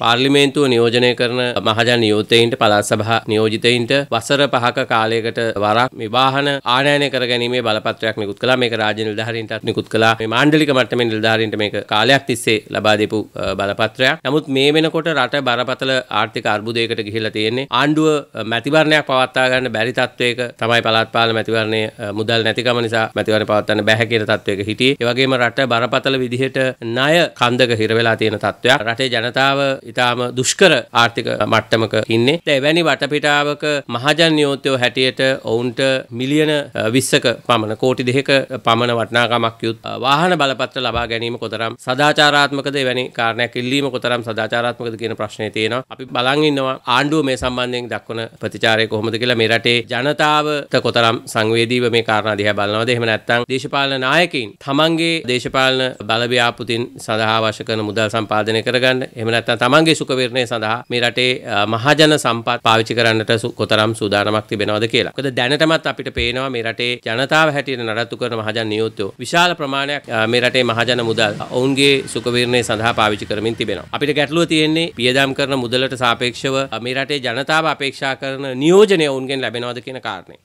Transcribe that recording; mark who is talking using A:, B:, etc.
A: පාර්ලිමේන්තුව නියෝජනය කරන මහජන නියෝතයින්ට පළාත් සභා නියෝජිතයින්ට වසර පහක කාලයකට වරක් විවාහන ආනයනය කර ගැනීමේ බලපත්‍රයක් නිකුත් කළා මේක රාජ්‍ය නිලධාරීන්ටත් නිකුත් කළා මේ මාණ්ඩලික මට්ටමේ නිලධාරීන්ට මේක කාලයක් තිස්සේ ලබා දීපු බලපත්‍රයක් නමුත් මේ වෙනකොට රට බරපතල ආර්ථික අර්බුදයකට ගිහිල්ලා තියෙන්නේ ආණ්ඩුව මැතිවරණයක් පවත්වා ගන්න බැරි තත්වයක තමයි පළාත් පාලන මැතිවරණය මුදල් නැතිකම නිසා මැතිවරණ පවත්වන්න බැහැ කියන තත්වයක හිටියේ ඒ වගේම රට බරපතල විදිහට ණය කන්දක හිර වෙලා තියෙන තත්වයක් රටේ ජනතාව ඉතාම දුෂ්කර ආර්ථික මට්ටමක ඉන්නේ. එවැනි වටපිටාවක මහජන් නියෝත්‍යෝ හැටියට ඔවුන්ට මිලියන 20ක පමණ කෝටි 2ක පමණ වටිනාකමක් යුත් වාහන බලපත්‍ර ලබා ගැනීම කොතරම් සදාචාරාත්මකද එවැනි කාරණයක් ඉල්ලීම කොතරම් සදාචාරාත්මකද කියන ප්‍රශ්නේ තියෙනවා. අපි බලන් ඉන්නවා ආණ්ඩුව මේ සම්බන්ධයෙන් දක්වන ප්‍රතිචාරය කොහොමද කියලා මේ රටේ ජනතාවට කොතරම් සංවේදීව මේ කාරණා දිහා බලනවද? එහෙම නැත්නම් දේශපාලන නායකයින් තමන්ගේ දේශපාලන බලව්‍යාපෘතින් සඳහා අවශ්‍ය කරන මුදල් සම්පාදනය කරගන්න. එහෙම නැත්නම් තමන්ගේ සුකවිරණය සඳහා මේ රටේ මහජන සම්පත් පාවිච්චි කරන්නට කොතරම් සූදානමක් තිබෙනවද කියලා. මොකද දැනටමත් අපිට පේනවා මේ රටේ ජනතාව හැටියට නඩත්තු කරන මහජන නියෝත්තු විශාල ප්‍රමාණයක් මේ රටේ මහජන මුදල් ඔවුන්ගේ සුකවිරණය සඳහා පාවිච්චි කරමින් තිබෙනවා. අපිට ගැටලුව තියෙන්නේ පියදම් කරන මුදලට සාපේක්ෂව මේ රටේ ජනතාව අපේක්ෂා කරන නියෝජනය ඔවුන්ගෙන් ලැබෙනවද කියන කාරණේ.